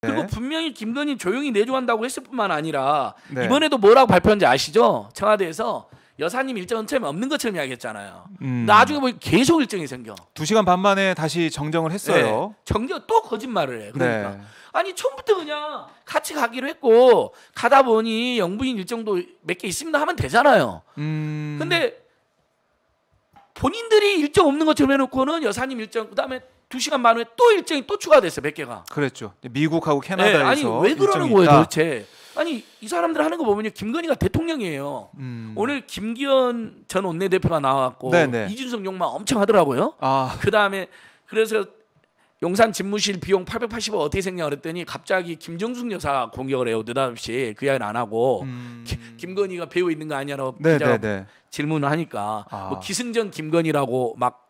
그리고 네. 분명히 김건희 조용히 내조한다고 했을 뿐만 아니라 네. 이번에도 뭐라고 발표한지 아시죠? 청와대에서 여사님 일정은 처음에 없는 것처럼 이야기했잖아요. 음. 나중에 보니 계속 일정이 생겨. 두 시간 반 만에 다시 정정을 했어요. 네. 정정 또 거짓말을 해. 그러니까 네. 아니 처음부터 그냥 같이 가기로 했고 가다 보니 영부인 일정도 몇 개 있습니다 하면 되잖아요. 음. 근데 본인들이 일정 없는 것처럼 해놓고는 여사님 일정 그다음에 2시간 만 후에 또 일정이 또 추가됐어요. 100개가. 그랬죠. 미국하고 네, 캐나다에서 네, 아니 왜 그러는 거예요, 도대체? 아니, 이 사람들 하는 거 보면요. 김건희가 대통령이에요. 음. 오늘 김기현 전 원내대표가 나왔고 네네. 네. 이준석 욕만 엄청 하더라고요. 아. 그다음에 그래서 용산 집무실 비용 880억 어떻게 생냐 그랬더니 갑자기 김정숙 여사 공격을 해요. 느닷없이 그 이야기는 안 하고 음... 기, 김건희가 배우 있는 거 아니냐라고 네, 질문을 하니까 아... 뭐 기승전 김건희라고 막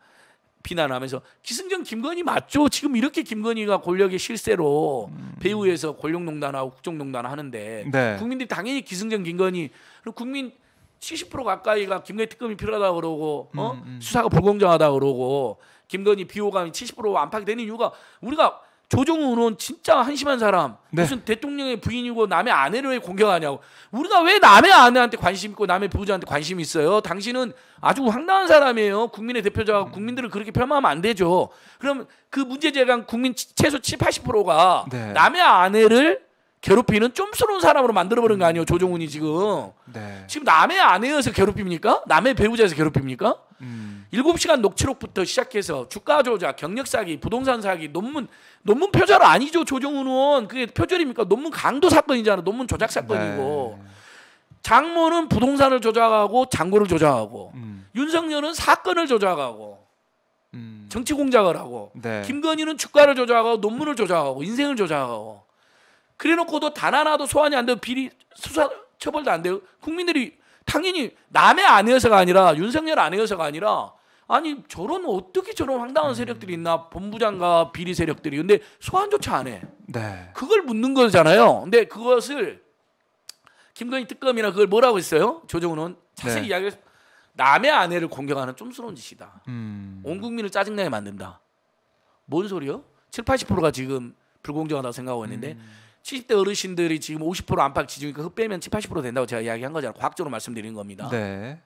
비난하면서 기승전 김건희 맞죠? 지금 이렇게 김건희가 권력의 실세로 음. 배후에서 권력농단하고 국정농단 하는데 네. 국민들이 당연히 기승전 김건희 국민 70% 가까이가 김건희 특검이 필요하다 그러고 어? 음, 음. 수사가 불공정하다 그러고 김건희 비호감이 70% 안팎이 되는 이유가 우리가 조정훈은 진짜 한심한 사람. 네. 무슨 대통령의 부인이고 남의 아내를 왜 공격하냐고. 우리가 왜 남의 아내한테 관심 있고 남의 부부자한테 관심이 있어요? 당신은 아주 황당한 사람이에요. 국민의 대표자가 국민들을 그렇게 폄하하면 안 되죠. 그럼 그 문제 제기한 국민 최소 7, 80%가 네. 남의 아내를 괴롭히는 좀스러운 사람으로 만들어버린 거 아니에요 조정훈이 지금 네. 지금 남의 아내에서 괴롭힙니까 남의 배우자에서 괴롭힙니까 음. 7시간 녹취록부터 시작해서 주가 조작 경력 사기 부동산 사기 논문 논문 표절 아니죠 조정훈 의원 그게 표절입니까? 논문 강도 사건이잖아 논문 조작 사건이고 네. 장모는 부동산을 조작하고 장고를 조작하고 음. 윤석열은 사건을 조작하고 음. 정치 공작을 하고 네. 김건희는 주가를 조작하고 논문을 조작하고 인생을 조작하고 그래놓고도 단 하나도 소환이 안 되고 비리 수사 처벌도 안 돼요. 국민들이 당연히 남의 아내여서가 아니라 윤석열 아내여서가 아니라 아니 저런 어떻게 저런 황당한 음. 세력들이 있나 본부장과 비리 세력들이 근데 소환조차 안 해. 네. 그걸 묻는 거잖아요. 근데 그것을 김건희 특검이나 그걸 뭐라고 했어요? 조정훈은 자세히 네. 이야기를 남의 아내를 공격하는 좀스러운 짓이다. 음. 온 국민을 짜증나게 만든다. 뭔 소리요? 7, 80%가 지금 불공정하다고 생각하고 있는데 음. 70대 어르신들이 지금 50% 안팎 지지니까 흡 빼면 7, 80% 된다고 제가 이야기한 거잖아요. 과학적으로 말씀드린 겁니다. 네.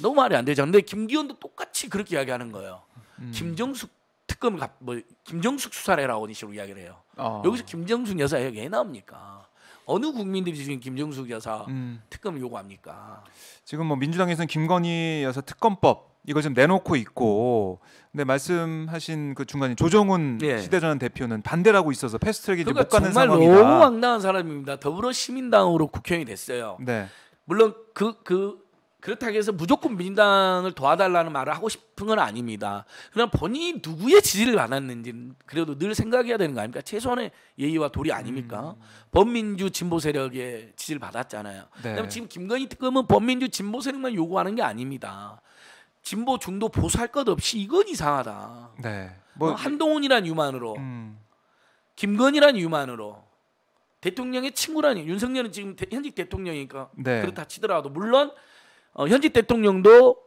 너무 말이 안 되죠. 근데 김기현도 똑같이 그렇게 이야기하는 거예요. 음. 김정숙 특검 뭐 김정숙 수사해라고 이 식으로 이야기를 해요. 어. 여기서 김정숙 여사 얘기 왜 나옵니까? 어느 국민들이 지금 김정숙 여사 음. 특검 요구합니까? 지금 뭐 민주당에서는 김건희 여사 특검법 이걸 좀 내놓고 있고 근데 말씀하신 그 중간에 조정훈 예. 시대전환 대표는 반대라고 있어서 패스트랙이 그러니까 못 가는 정말 상황이다. 정말 너무 황당한 사람입니다. 더불어 시민당으로 국회의원이 됐어요. 네. 물론 그그 그 그렇다고 해서 무조건 민당을 도와달라는 말을 하고 싶은 건 아닙니다. 그럼 본인이 누구의 지지를 받았는지 그래도 늘 생각해야 되는 거 아닙니까? 최소한의 예의와 도리 아닙니까? 음. 범민주 진보 세력의 지지를 받았잖아요. 네. 지금 김건희 특검은 범민주 진보 세력만 요구하는 게 아닙니다. 진보 중도 보수할 것 없이 이건 이상하다. 네. 뭐 어, 한동훈이란 유만으로 음. 김건희란 유만으로 대통령의 친구라니 윤석열은 지금 대, 현직 대통령이니까 네. 그렇다 치더라도 물론 어, 현직 대통령도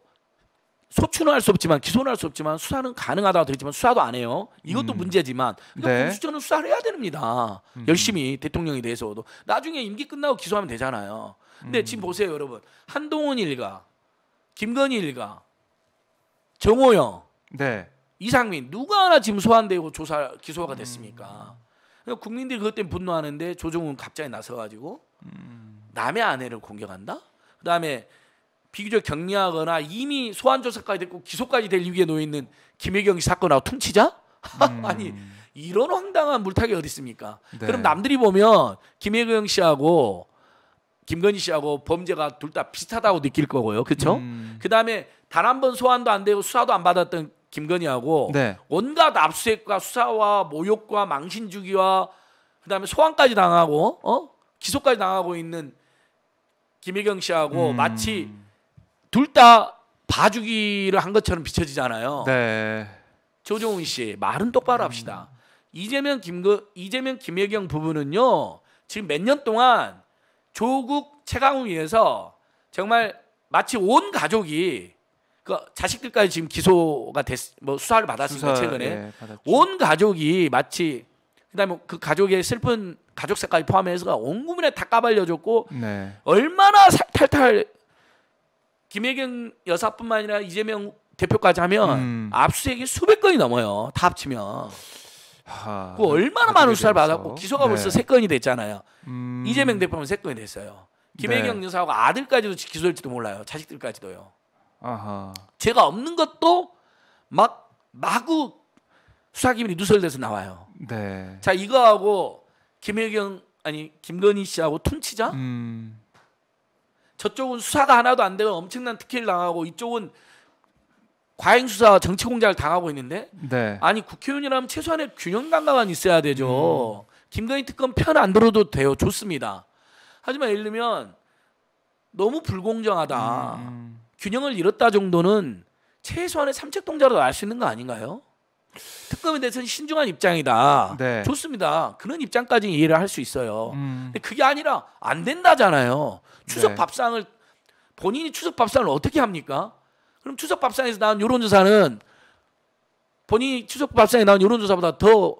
소추는 할 수 없지만 기소는 할 수 없지만 수사는 가능하다고 들었지만 수사도 안 해요. 이것도 음. 문제지만 근데 그러니까 네. 공수처는 수사를 해야 됩니다. 음. 열심히 대통령에 대해서도 나중에 임기 끝나고 기소하면 되잖아요. 근데 음. 지금 보세요, 여러분. 한동훈 일가, 김건희 일가, 정호영, 네. 이상민 누가 하나 지금 소환되고 조사 기소가 음. 됐습니까? 그니까 국민들이 그것 때문에 분노하는데 조정훈 갑자기 나서가지고 음. 남의 아내를 공격한다. 그다음에 비교적 경미하거나 이미 소환 조사까지 됐고 기소까지 될 위기에 놓여 있는 김혜경 사건하고 퉁치자? 음. 아니 이런 황당한 물타기 어디 있습니까? 네. 그럼 남들이 보면 김혜경 씨하고 김건희 씨하고 범죄가 둘 다 비슷하다고 느낄 거고요. 그렇죠? 음. 그다음에 단 한 번 소환도 안 되고 수사도 안 받았던 김건희하고 네. 온갖 압수수색과 수사와 모욕과 망신 주기와 그다음에 소환까지 당하고 어? 기소까지 당하고 있는 김혜경 씨하고 음. 마치 둘다 봐주기를 한 것처럼 비춰지잖아요. 네. 조정훈 씨 말은 똑바로 합시다. 음. 이재명 김거 그, 이재명 김혜경 부부는요 지금 몇 년 동안 조국 최강욱 위해서 정말 마치 온 가족이 그 자식들까지 지금 기소가 됐, 뭐 수사를 받았으니까 수사, 최근에 예, 온 가족이 마치 그다음에 뭐 그 가족의 슬픈 가족색까지 포함해서 온 국민에 다 까발려줬고 네. 얼마나 탈탈 김혜경 여사뿐만 아니라 이재명 대표까지 하면 음. 압수수색이 수백 건이 넘어요. 다 합치면. 하, 그 얼마나 많은 수사를 받았고 기소가 네. 벌써 세 건이 됐잖아요. 음. 이재명 대표는 세 건이 됐어요. 김혜경 네. 여사하고 아들까지도 기소될지도 몰라요. 자식들까지도요. 아하. 제가 없는 것도 막 마구 수사기밀이 누설돼서 나와요. 네. 자 이거하고 김혜경 아니 김건희 씨하고 퉁치자. 음. 저쪽은 수사가 하나도 안되고 엄청난 특혜를 당하고 이쪽은 과잉 수사 정치 공작을 당하고 있는데 네. 아니 국회의원이라면 최소한의 균형 감각은 있어야 되죠. 음. 김건희 특검 편 안 들어도 돼요. 좋습니다. 하지만 예를 들면 너무 불공정하다. 음. 균형을 잃었다 정도는 최소한의 삼척 동자로 알수 있는 거 아닌가요? 특검에 대해서는 신중한 입장이다. 네. 좋습니다. 그런 입장까지 이해를 할 수 있어요. 음. 근데 그게 아니라 안 된다잖아요. 추석 네. 밥상을 본인이 추석 밥상을 어떻게 합니까? 그럼 추석 밥상에서 나온 여론조사는 본인이 추석 밥상에 나온 여론조사보다 더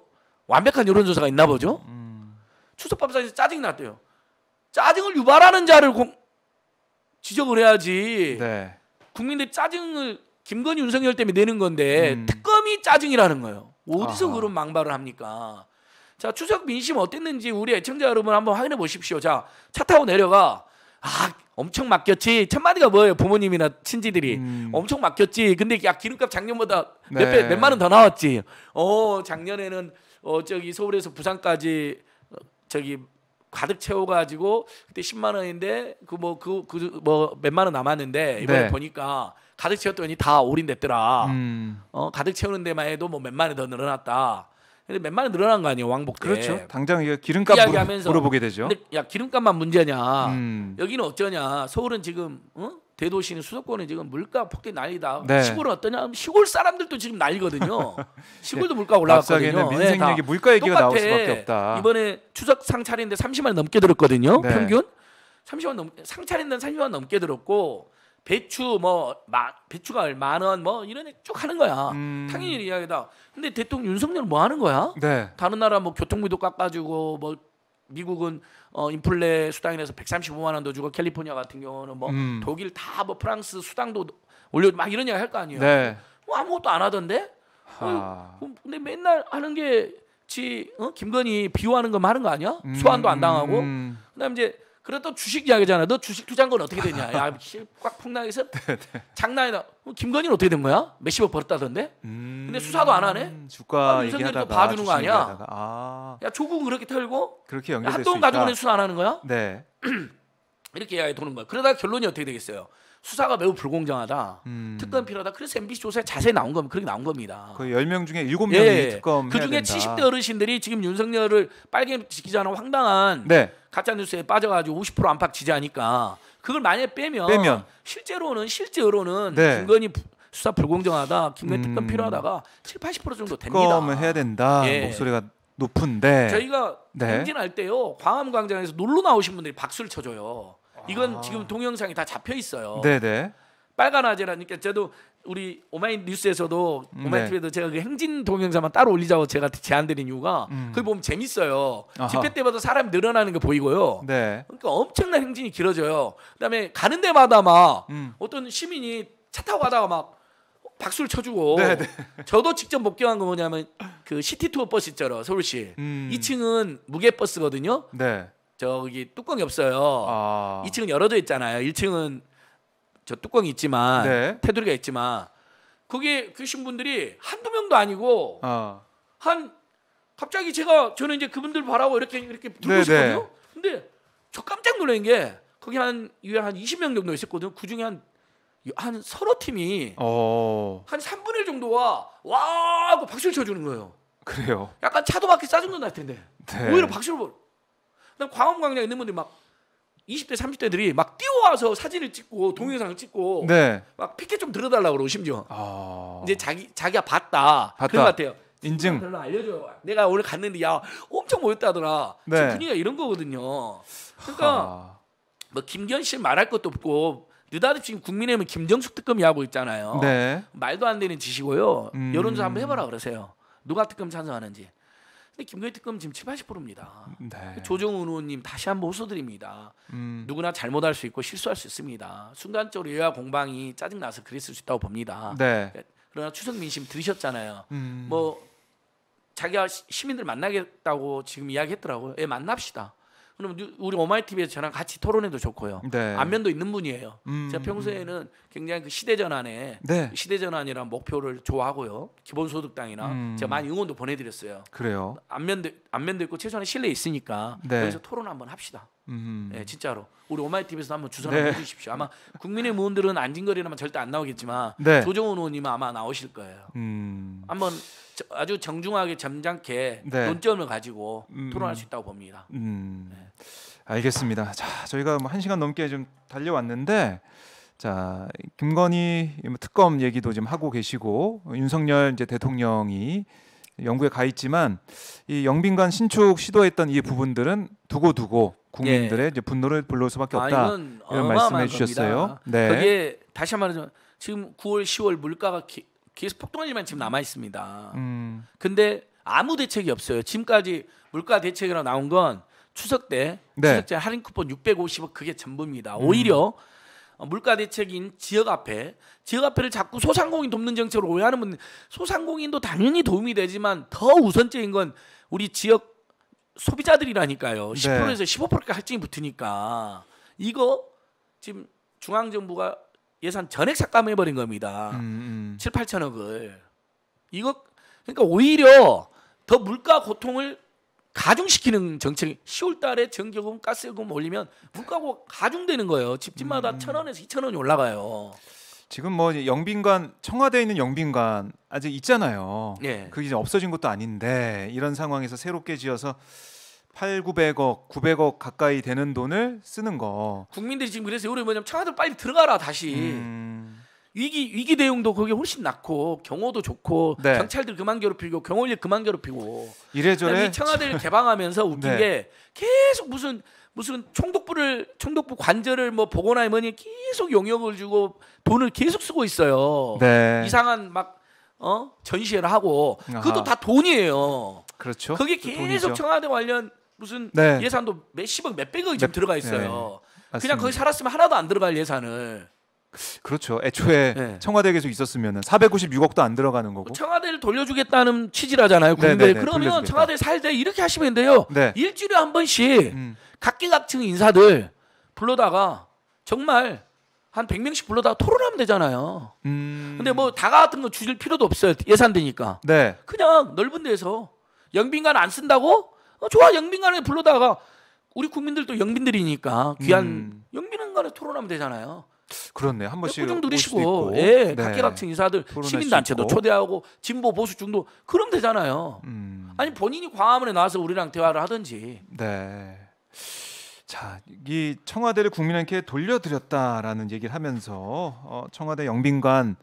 완벽한 여론조사가 있나 보죠. 음. 추석 밥상에서 짜증이 났대요. 짜증을 유발하는 자를 공... 지적을 해야지. 네. 국민들 짜증을 김건희 윤석열 때문에 내는 건데 음. 특검이 짜증이라는 거예요. 어디서 아하. 그런 망발을 합니까? 자 추석 민심 어땠는지 우리 애청자 여러분 한번 확인해 보십시오. 자 차 타고 내려가 아 엄청 막혔지첫 마디가 뭐예요 부모님이나 친지들이 음. 엄청 막혔지 근데 야 기름값 작년보다 네. 몇배 몇만 원 더 나왔지 어 작년에는 어 저기 서울에서 부산까지 어, 저기 가득 채워가지고 그때 10만 원인데 그 뭐 그 그 뭐 몇만 원 남았는데 이번에 네. 보니까 가득 채웠더니 다 올인됐더라. 음. 어, 가득 채우는 데만 해도 뭐 몇만이 더 늘어났다. 근데 몇만이 늘어난 거 아니에요 왕복 때. 그렇죠. 당장 기름값 이야기하면서, 물어, 보게 되죠. 근데 야 기름값만 문제냐? 음. 여기는 어쩌냐? 서울은 지금 어? 대도시는 수도권은 지금 물가 폭탄 난리다. 네. 시골은 어떠냐? 시골 사람들도 지금 난리거든요. 네. 시골도 네. 물가 올라갔거든요. 민생 얘기, 물가 얘기가 나올 수밖에 없다. 이번에 추석 상차례인데 30만 넘게 들었거든요. 네. 평균 30만 넘 상차례는 30만 넘게 들었고 배추 뭐 마, 배추가 만원뭐 이런 쭉 하는 거야. 음. 당연히 이야기다. 근데 대통령 윤석열 뭐 하는 거야? 네. 다른 나라 뭐 교통비도 깎아주고 뭐 미국은 어 인플레 수당이라서 135만 원도 주고 캘리포니아 같은 경우는 뭐 음. 독일 다뭐 프랑스 수당도 올려 막 이런 이야기 할 거 아니에요. 네. 뭐 아무것도 안 하던데. 어, 근데 맨날 하는 게 지 어? 김건희 비호하는 거하은거 아니야? 음. 소환도 안 당하고. 음. 그다음 이제 그래 또 주식 이야기잖아. 너 주식 투자한 건 어떻게 되냐? 야, 꽉 폭락해서 네, 네. 장난이다. 김건희는 어떻게 된 거야? 몇십억 벌었다던데. 음... 근데 수사도 안 하네. 음, 주가 아, 윤석열이 또 봐주는 거 아니야? 아... 야 조국은 그렇게 털고 그렇게 연결될 있다. 가지고는 수사 안 하는 거야? 네. 이렇게 이야기 도는 거야. 그러다 결론이 어떻게 되겠어요? 수사가 매우 불공정하다. 음... 특검 필요하다. 그래서 MBC 조사에 자세히 나온 겁니다. 그렇게 나온 겁니다. 거 10명 중에 7명이 예, 예. 특검 그 중에 70대 어르신들이 지금 윤석열을 빨갱이 지키자는 황당한 네. 가짜 뉴스에 빠져가지고 50% 안팎 지지하니까 그걸 만약에 빼면, 빼면. 실제로는 실제로는 네. 김건희 수사 불공정하다, 김건희 특검 음. 필요하다가 7, 80% 정도 됩니다. 특검을 해야 된다 예. 목소리가 높은데 저희가 네. 행진할 때요 광화문 광장에서 놀러 나오신 분들이 박수를 쳐줘요. 이건 아... 지금 동영상이 다 잡혀 있어요. 네네. 네. 빨간 아재라니까 저도 우리 오마이 뉴스에서도 음, 오마이 네. TV에도 제가 그 행진 동영상만 따로 올리자고 제가 제안드린 이유가 음. 그걸 보면 재밌어요. 아하. 집회 때마다 사람 늘어나는 게 보이고요. 네. 그러니까 엄청난 행진이 길어져요. 그다음에 가는 데마다 막 음. 어떤 시민이 차 타고 가다가 막 박수를 쳐주고 네네. 네. 저도 직접 목격한 거 뭐냐면 그 시티 투어 버스 있잖아요 서울시 음. 2층은 무게 버스거든요. 네. 저기 뚜껑이 없어요. 아. 2층은 열어져 있잖아요. 1층은 저 뚜껑이 있지만 네. 테두리가 있지만 그게 계신 분들이 한두 명도 아니고 어. 한 갑자기 제가 저는 이제 그분들 바라고 이렇게 이렇게 들고 네, 네. 있었거든요. 근데 저 깜짝 놀란 게 거기 한 유에 한 20명 정도 있었거든요. 그 중에 한 한 서너 팀이 오. 어. 한 3분의 1정도와 와 하고 박수를 쳐주는 거예요. 그래요. 약간 차도 밖에 짜증도 날 텐데 네. 오히려 박수를 보. 그다 광화문 광장에 있는 분들이 막 20대 30대들이 막 뛰어와서 사진을 찍고 동영상을 찍고 네. 막 피켓 좀 들어달라 고 그러고 심지어 아... 이제 자기 자기가 봤다, 봤다. 그런 것 같아요. 인증. 아, 별로 알려줘 내가 오늘 갔는데 야 엄청 모였다더라. 네. 지금 분위기가 이런 거거든요. 그러니까 하... 뭐 김기현 씨 말할 것도 없고 느닷없이 지금 국민의힘은 김정숙 특검이 하고 있잖아요. 네. 말도 안 되는 짓이고요. 음... 여론조사 한번 해봐라 그러세요. 누가 특검 찬성하는지. 근데 김건희 특검 지금 7, 0 80%입니다. 네. 조정은 의원님 다시 한번 호소드립니다. 음. 누구나 잘못할 수 있고 실수할 수 있습니다. 순간적으로 여야 공방이 짜증나서 그랬을 수 있다고 봅니다. 네. 그러나 추석 민심 들으셨잖아요. 음. 뭐 자기가 시민들 만나겠다고 지금 이야기했더라고요. 예, 만납시다. 그럼 우리 오마이TV에서 저랑 같이 토론해도 좋고요. 네. 안면도 있는 분이에요. 음, 제가 평소에는 음, 음. 굉장히 그 시대 전환에 네. 시대 전환이란 목표를 좋아하고요. 기본소득당이나 음. 제가 많이 응원도 보내드렸어요. 그래요. 안면도 안면도 있고 최소한 실내 에 있으니까 네. 여기서 토론 한번 합시다. 음. 네, 진짜로 우리 오마이TV에서 한번 주선을 네. 해주십시오. 아마 국민의 무원들은 안진거리라면 절대 안 나오겠지만 네. 조정훈 의원님은 아마 나오실 거예요. 음. 한번 아주 정중하게 점잖게 네. 논점을 가지고 음. 토론할 수 있다고 봅니다. 음. 네. 알겠습니다. 자, 저희가 뭐 1시간 넘게 좀 달려왔는데 자, 김건희 뭐 특검 얘기도 지금 하고 계시고 윤석열 이제 대통령이 영국에 가 있지만 이 영빈관 신축 시도했던 이 부분들은 두고 두고 국민들의 예. 이제 분노를 불러올 수밖에 아, 없다 아, 이런 말씀해 주셨어요. 네. 거기 다시 말하면 지금 9월, 10월 물가가 기, 계속 폭동할 일만 지금 남아 있습니다. 음. 근데 아무 대책이 없어요. 지금까지 물가 대책이라 나온 건 추석 때 네. 추석때 할인 쿠폰 650억 그게 전부입니다. 오히려 음. 어, 물가 대책인 지역 앞에 지역 앞에를 자꾸 소상공인 돕는 정책으로 오해하는 분 소상공인도 당연히 도움이 되지만 더 우선적인 건 우리 지역 소비자들이라니까요. 10%에서 15%까지 할증이 붙으니까 이거 지금 중앙 정부가 예산 전액 삭감해버린 겁니다. 음, 음. 7, 8천억을. 이거 그러니까 오히려 더 물가 고통을 가중시키는 정책이 10월 달에 전기요금, 가스요금 올리면 물가가 가중되는 거예요. 집집마다 음. 1,000원에서 2,000원이 올라가요. 지금 뭐 영빈관 청와대에 있는 영빈관 아직 있잖아요. 예. 그게 이제 없어진 것도 아닌데 이런 상황에서 새롭게 지어서 8, 900억, 900억 가까이 되는 돈을 쓰는 거. 국민들이 지금 그래서 요래 뭐냐면 청와대 빨리 들어가라 다시. 음... 위기 위기 대응도 거기 훨씬 낫고 경호도 좋고 네. 경찰들 그만 괴롭히고 경호일 그만 괴롭히고 이래저래 이 청와대를 개방하면서 웃긴 네. 게 계속 무슨 무슨 총독부를 총독부 관절을 뭐 보거나 뭐니 계속 용역을 주고 돈을 계속 쓰고 있어요. 네. 이상한 막 어? 전시회를 하고 그것도 다 돈이에요. 그렇죠. 그게 그 계속 돈이죠. 청와대 관련 무슨 네. 예산도 몇십억 몇백억이 지금 들어가 있어요. 네. 그냥 거기 살았으면 하나도 안 들어갈 예산을 그렇죠. 애초에 네. 청와대에 계속 있었으면 496억도 안 들어가는 거고. 청와대를 돌려주겠다는 취지라잖아요. 군대 네, 네, 네. 그러면 돌려주겠다. 청와대 살 때 이렇게 하시면 돼요. 일주일에 한 번씩 음. 각계각층 인사들 불러다가 정말 한 100명씩 불러다가 토론하면 되잖아요. 음. 근데 뭐다가 같은 거주실 필요도 없어요. 예산되니까. 네. 그냥 넓은 데서 영빈관 안 쓴다고 어, 좋아 영빈관에 불러다가 우리 국민들도 영빈들이니까 귀한 음. 영빈관에 토론하면 되잖아요. 그렇네 한 번씩 꾸중 누리시고 예, 네. 각계각층 인사들 시민단체도 초대하고 진보 보수 중도 그럼 되잖아요. 음. 아니 본인이 광화문에 나와서 우리랑 대화를 하든지. 네. 자, 이 청와대를 국민한테 돌려드렸다라는 얘기를 하면서 어, 청와대 영빈관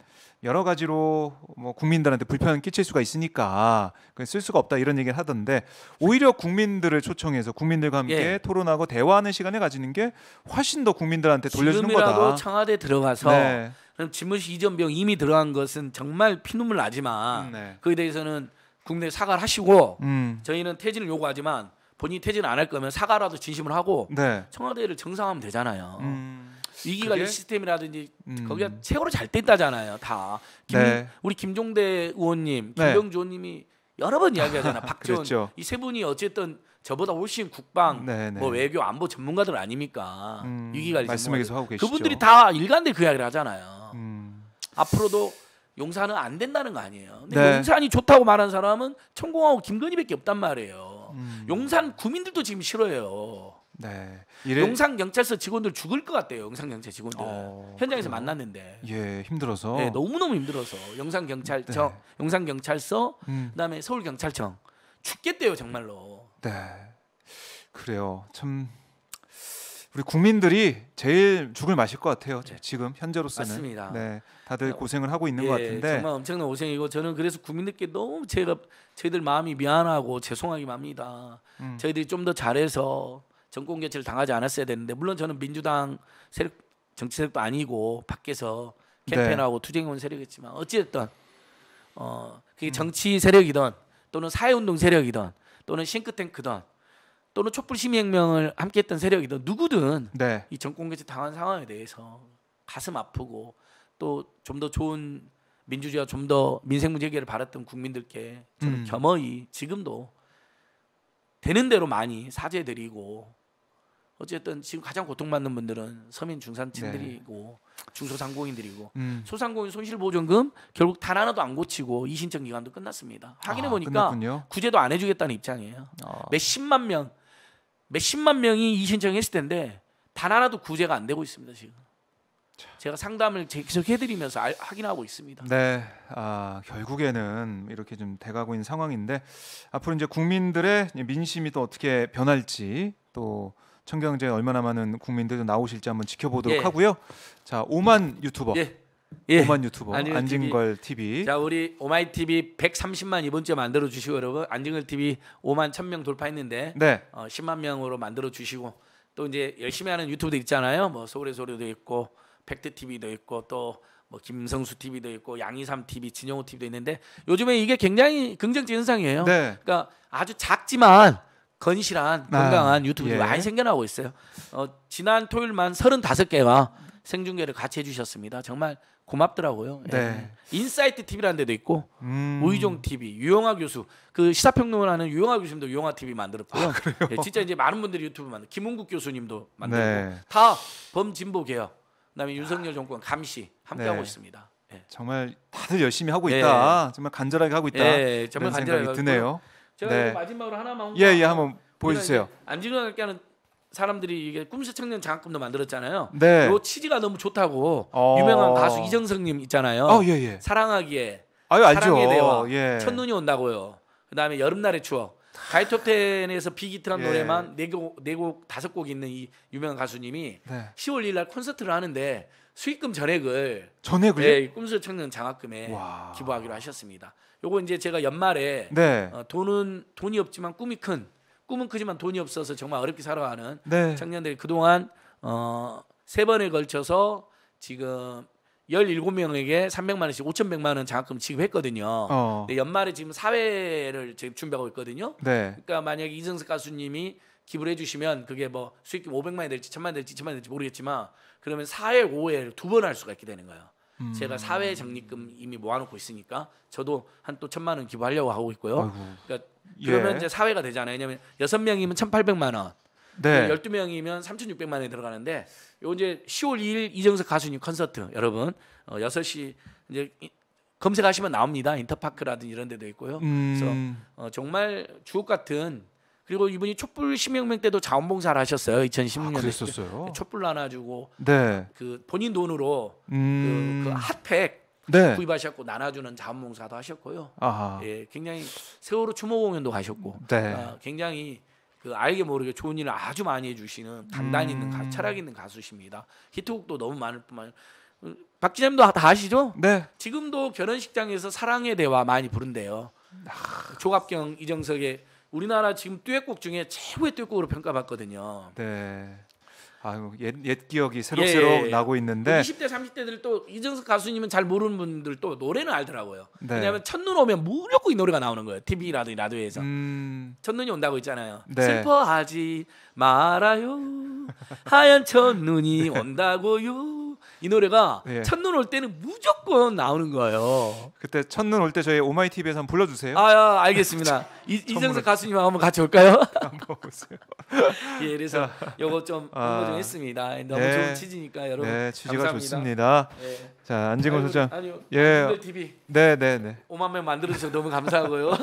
여러 가지로 뭐 국민들한테 불편 을 끼칠 수가 있으니까 쓸 수가 없다 이런 얘기를 하던데 오히려 국민들을 초청해서 국민들과 함께 예. 토론하고 대화하는 시간을 가지는 게 훨씬 더 국민들한테 돌려주는 거다. 지금이라도 청와대 들어가서 네. 그럼 지무실 이전병 이미 들어간 것은 정말 피눈물 나지만 네. 그에 대해서는 국내 사과를 하시고 음. 저희는 퇴진을 요구하지만 본인이 퇴진 안할 거면 사과라도 진심으로 하고 네. 청와대를 정상하면 화 되잖아요. 음. 위기 관리 시스템이라든지 음. 거기가 최고로 잘 됐다잖아요. 다 김, 네. 우리 김종대 의원님, 네. 김병주 의원님이 여러 번 이야기하잖아. 박지원 이 세 분이 어쨌든 저보다 훨씬 국방, 네네. 네. 뭐 외교, 안보 전문가들 아닙니까? 음, 위기 관리 말씀을 전문가들. 하고 계시죠. 그분들이 다 일관된 그 이야기를 하잖아요. 음. 앞으로도 용산은 안 된다는 거 아니에요. 근데 네. 용산이 좋다고 말하는 사람은 천공하고 김건희밖에 없단 말이에요. 음. 용산 구민들도 지금 싫어요. 네. 이래... 용산 경찰서 직원들 죽을 것 같대요. 용산 경찰 직원들 어, 현장에서 그래요? 만났는데 예 힘들어서 네, 너무 너무 힘들어서 용산 경찰청, 네. 용산 경찰서, 음. 그다음에 서울 경찰청 죽겠대요 정말로. 네 그래요 참 우리 국민들이 제일 죽을 맛일 것 같아요. 네. 지금 현재로서는 맞습니다. 네 다들 네. 고생을 하고 있는 예, 것 같은데 정말 엄청난 고생이고 저는 그래서 국민들께 너무 제가 저희들 마음이 미안하고 죄송하기만 합니다. 음. 저희들이 좀 더 잘해서 정권 교체를 당하지 않았어야 되는데 물론 저는 민주당 세력 정치 세력도 아니고 밖에서 네. 캠페인하고 네. 투쟁해온 세력이었지만 어찌됐든 어 그게 정치 세력이든 또는 사회운동 세력이든 또는 싱크탱크든 또는 촛불 시민혁명을 함께했던 세력이든 누구든 네. 이 정권 교체 당한 상황에 대해서 가슴 아프고 또 좀 더 좋은 민주주의와 좀 더 민생 문제 해결을 바랐던 국민들께 저는 음. 겸허히 지금도 되는 대로 많이 사죄드리고 어쨌든 지금 가장 고통받는 분들은 서민 중산층들이고 네. 중소상공인들이고 음. 소상공인 손실보증금 결국 단 하나도 안 고치고 이신청 기간도 끝났습니다. 확인해 아, 보니까 아, 구제도 안 해주겠다는 입장이에요. 아. 몇 십만 명, 몇 십만 명이 이신청했을 텐데 단 하나도 구제가 안 되고 있습니다 지금. 참. 제가 상담을 계속 해드리면서 알, 확인하고 있습니다. 네, 아, 결국에는 이렇게 좀 돼가고 있는 상황인데 앞으로 이제 국민들의 민심이 또 어떻게 변할지 또 청경제 얼마나 많은 국민들 도 나오실지 한번 지켜보도록 예. 하고요. 자, 오만 유튜버. 예. 예. 오만 유튜버 안진걸, 안진 TV. TV. 자, 우리 오마이 TV 130만 이번 주에 만들어 주시고 여러분 안진걸 TV 5만 1000명 돌파했는데 네. 어, 10만 명으로 만들어 주시고 또 이제 열심히 하는 유튜브도 있잖아요. 뭐 서울의 소리도 있고 팩트 TV도 있고 또 뭐 김성수 TV도 있고 양이삼 TV, 진영호 TV도 있는데 요즘에 이게 굉장히 긍정적 인 현상이에요. 네. 그러니까 아주 작지만 건실한 아, 건강한 아, 유튜브들이 예. 많이 생겨나고 있어요. 어, 지난 토요일만 35개가 생중계를 같이 해주셨습니다. 정말 고맙더라고요. 예. 네. 예. 인사이트 TV라는 데도 있고 우이종 TV, 유영아 교수 그시사평론 하는 유영아 교수님도 유영아 TV 만들었고요. 아, 예, 진짜 이제 많은 분들이 유튜브 만들, 김은국 교수님도 만들고 네. 다 범진보 개혁, 그다음에 윤석열 정권 감시 함께하고 네. 있습니다. 예. 정말 다들 열심히 하고 있다. 예. 정말 간절하게 하고 있다. 예, 정말 간절하게 드네요. 제가 네. 마지막으로 하나만 예예 예, 한번 보여주세요. 안진호에게 하는 사람들이 이게 꿈새 청년 장학금도 만들었잖아요. 네. 요 취지가 너무 좋다고 어... 유명한 가수 이정석님 있잖아요. 어, 예, 예. 사랑하기에 아유, 알죠. 사랑의 대화 예. 첫눈이 온다고요. 그다음에 여름날의 추억. 가이톱텐에서 비기트란 예. 노래만 네곡 네 다섯 곡 있는 이 유명한 가수님이 네. 10월 1일 날 콘서트를 하는데 수익금 전액을 전액을 예, 네, 꿈새 청년 장학금에 와... 기부하기로 하셨습니다. 요거 이제 제가 연말에 네. 어, 돈은 돈이 없지만 꿈이 큰 꿈은 크지만 돈이 없어서 정말 어렵게 살아가는 네. 청년들이 그동안 어, 세 번에 걸쳐서 지금 17명에게 300만 원씩 5,100만 원 장학금 지급했거든요. 어. 근데 연말에 지금 사회를 지금 준비하고 있거든요. 네. 그러니까 만약에 이정석 가수님이 기부를 해주시면 그게 뭐 수익금 500만 원이 될지 1,000만 원 될지 1 0 0 0만원 될지 모르겠지만 그러면 4회, 5회 를두번 할 수가 있게 되는 거예요. 음. 제가 사회 적립금 이미 모아놓고 있으니까 저도 한또 천만 원 기부하려고 하고 있고요. 아이고. 그러니까 예. 그러면 이제 사회가 되잖아요. 왜냐면 여섯 명이면 천팔백만 원. 네. 12명이면 3,600만 원에 들어가는데 요 이제 10월 2일 이정석 가수님 콘서트 여러분 어 6시 이제 검색하시면 나옵니다. 인터파크라든지 이런 데도 있고요. 음. 그래서 어 정말 주옥 같은 그리고 이분이 촛불 심혁명 때도 자원봉사를 하셨어요. 2016년에. 아, 그 촛불 나눠주고 네. 그 본인 돈으로 그, 음... 그, 그 핫팩 네. 구입하셨고 나눠주는 자원봉사도 하셨고요. 아하. 예, 굉장히 세월호 추모 공연도 가셨고 네. 아, 굉장히 그 알게 모르게 좋은 일을 아주 많이 해주시는 단단 히 있는 가, 음. 철학 있는 가수십니다. 히트곡도 너무 많을 뿐만 박진남도 다 아시죠? 네. 지금도 결혼식장에서 사랑의 대화 많이 부른대요. 아... 조갑경 이정석의 우리나라 지금 듀엣곡 중에 최고의 듀엣곡으로 평가받거든요. 네. 아유 옛, 옛 기억이 새록새록 예, 예, 예. 나고 있는데 20대 30대들 또 이정석 가수님은 잘 모르는 분들 또 노래는 알더라고요. 네. 왜냐하면 첫눈 오면 무조건 이 노래가 나오는 거예요. TV라든지 라디오에서 음... 첫눈이 온다고 있잖아요. 네. 슬퍼하지 말아요. 하얀 첫눈이 온다고요. 이 노래가 네. 첫눈 올 때는 무조건 나오는 거예요. 그때 첫눈 올 때 저희 오마이 TV에서 불러주세요. 아, 아 알겠습니다. 이, 정석 가수님 한번 같이 올까요? 한번 보세요. 예, 그래서 요거 좀 아. 홍보 좀 했습니다. 예, 너무 네. 좋은 취지니까 여러분. 네, 취지가 감사합니다. 좋습니다. 네. 자, 안진건 소장. 아니요. 예. TV. 네, 네, 네. 5만 명 만들어 주셔서 너무 감사하고요.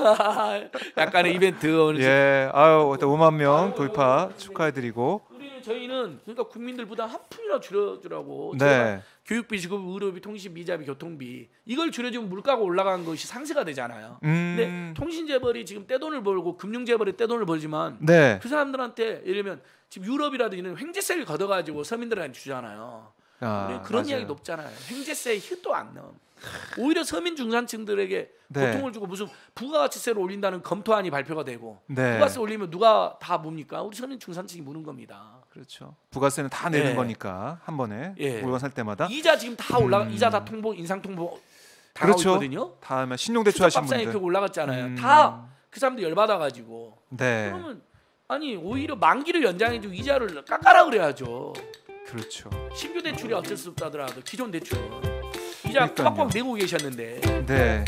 약간의 이벤트 오늘. 예. 아유, 5만 명 돌파 축하해 드리고 저희는 그러니까 국민들보다 한 푼이라 줄여주라고 네. 교육비, 지급, 의료비, 통신비, 이자비, 교통비 이걸 줄여주면 물가가 올라간 것이 상쇄가 되잖아요. 음... 근데 통신 재벌이 지금 떼돈을 벌고 금융 재벌이 떼돈을 벌지만 네. 그 사람들한테 예를 들면 지금 유럽이라든지런 횡재세를 걷어가지고 서민들한테 주잖아요. 아, 그런 맞아요. 이야기도 없잖아요. 횡재세에 h 도안 넣음. 오히려 서민 중산층들에게 네. 고통을 주고 무슨 부가가치세를 올린다는 검토안이 발표가 되고 네. 부가세 올리면 누가 다 뭡니까? 우리 서민 중산층이 무는 겁니다. 그렇죠. 부가세는 다 내는 예. 거니까 한 번에 예. 물건 살 때마다 이자 지금 다 올라 음. 이자 다 통보 인상 통보 다 그렇죠. 오거든요 다음에 신용 대출 하신 분들 이렇게 그 올라갔잖아요. 음. 다그 사람들 열 받아 가지고. 네. 그러면 아니 오히려 만기를 연장해 주고 이자를 깎아라 그래야죠. 그렇죠. 신규 대출이 어쩔 수 없다더라도 기존 대출 이자 빡빡 내고 계셨는데. 네.